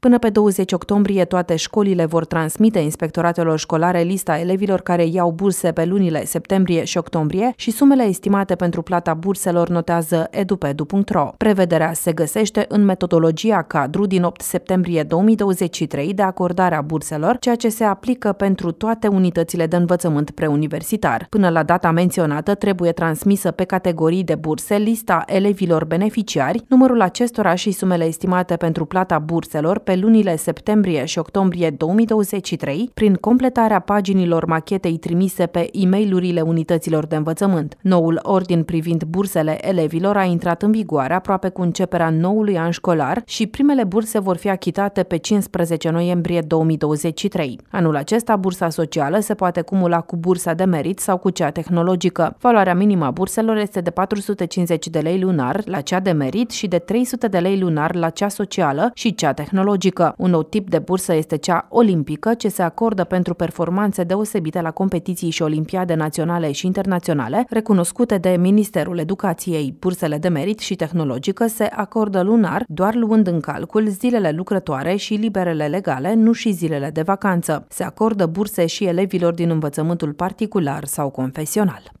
Până pe 20 octombrie, toate școlile vor transmite inspectoratelor școlare lista elevilor care iau burse pe lunile septembrie și octombrie și sumele estimate pentru plata burselor notează edupedu.ro. Prevederea se găsește în metodologia cadru din 8 septembrie 2023 de acordare a burselor, ceea ce se aplică pentru toate unitățile de învățământ preuniversitar. Până la data menționată, trebuie transmisă pe categorii de burse lista elevilor beneficiari, numărul acestora și sumele estimate pentru plata burselor pe lunile septembrie și octombrie 2023 prin completarea paginilor machetei trimise pe e mail unităților de învățământ. Noul ordin privind bursele elevilor a intrat în vigoare aproape cu începerea noului an școlar și primele burse vor fi achitate pe 15 noiembrie 2023. Anul acesta, bursa socială se poate cumula cu bursa de merit sau cu cea tehnologică. Valoarea minimă a burselor este de 450 de lei lunar la cea de merit și de 300 de lei lunar la cea socială și cea tehnologică tehnologică. Un nou tip de bursă este cea olimpică, ce se acordă pentru performanțe deosebite la competiții și olimpiade naționale și internaționale, recunoscute de Ministerul Educației. Bursele de merit și tehnologică se acordă lunar, doar luând în calcul zilele lucrătoare și liberele legale, nu și zilele de vacanță. Se acordă burse și elevilor din învățământul particular sau confesional.